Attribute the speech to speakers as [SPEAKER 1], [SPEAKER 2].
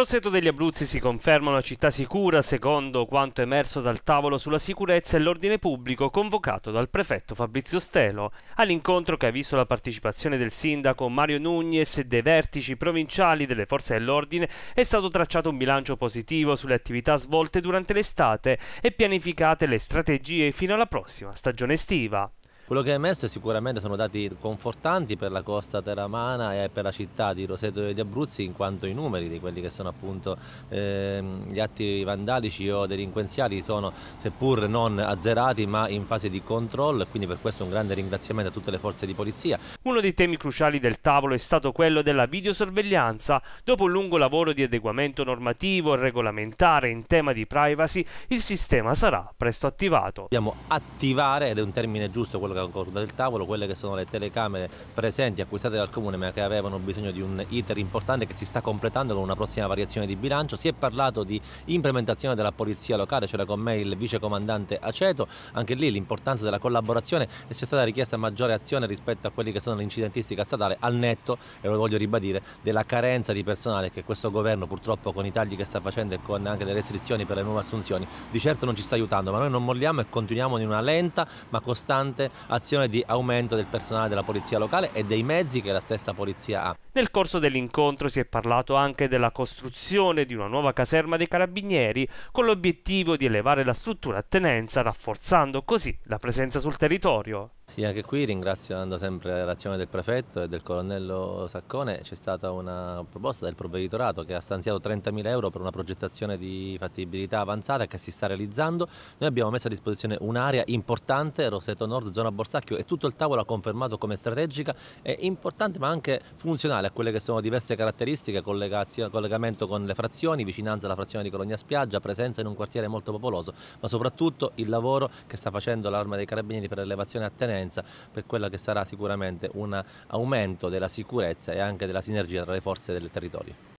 [SPEAKER 1] Grosseto degli Abruzzi si conferma una città sicura secondo quanto emerso dal tavolo sulla sicurezza e l'ordine pubblico convocato dal prefetto Fabrizio Stelo, all'incontro che ha visto la partecipazione del sindaco Mario Nugnes e dei vertici provinciali delle forze dell'ordine è stato tracciato un bilancio positivo sulle attività svolte durante l'estate e pianificate
[SPEAKER 2] le strategie fino alla prossima stagione estiva. Quello che è emerso sicuramente sono dati confortanti per la costa teramana e per la città di Roseto e di Abruzzi in quanto i numeri di quelli che sono appunto eh, gli atti vandalici o delinquenziali sono seppur non azzerati ma in fase di controllo e quindi per questo un grande ringraziamento a tutte le forze di polizia. Uno dei temi cruciali del tavolo è stato quello della videosorveglianza. Dopo un lungo lavoro
[SPEAKER 1] di adeguamento normativo e regolamentare in tema di privacy, il sistema sarà presto
[SPEAKER 2] attivato. Dobbiamo attivare, ed è un termine giusto quello che concordata il tavolo quelle che sono le telecamere presenti acquistate dal Comune ma che avevano bisogno di un iter importante che si sta completando con una prossima variazione di bilancio. Si è parlato di implementazione della polizia locale, c'era con me il vicecomandante Aceto, anche lì l'importanza della collaborazione e c'è stata richiesta maggiore azione rispetto a quelli che sono l'incidentistica statale al netto, e lo voglio ribadire, della carenza di personale che questo governo purtroppo con i tagli che sta facendo e con anche le restrizioni per le nuove assunzioni di certo non ci sta aiutando, ma noi non molliamo e continuiamo in una lenta ma costante azione di aumento del personale della polizia locale e dei mezzi che la stessa polizia ha. Nel corso dell'incontro si è parlato anche della
[SPEAKER 1] costruzione di una nuova caserma dei carabinieri con l'obiettivo di elevare la struttura a tenenza rafforzando così la presenza sul territorio.
[SPEAKER 2] Sì, anche qui ringraziando sempre l'azione del prefetto e del colonnello Saccone c'è stata una proposta del provveditorato che ha stanziato 30.000 euro per una progettazione di fattibilità avanzata che si sta realizzando. Noi abbiamo messo a disposizione un'area importante, Roseto Nord, zona Borsacchio e tutto il tavolo ha confermato come strategica e importante ma anche funzionale a quelle che sono diverse caratteristiche, collegamento con le frazioni, vicinanza alla frazione di Colonia Spiaggia, presenza in un quartiere molto popoloso, ma soprattutto il lavoro che sta facendo l'Arma dei Carabinieri per l'elevazione a Tenere partenza per quella che sarà sicuramente un aumento della sicurezza e anche della sinergia tra le forze del territorio.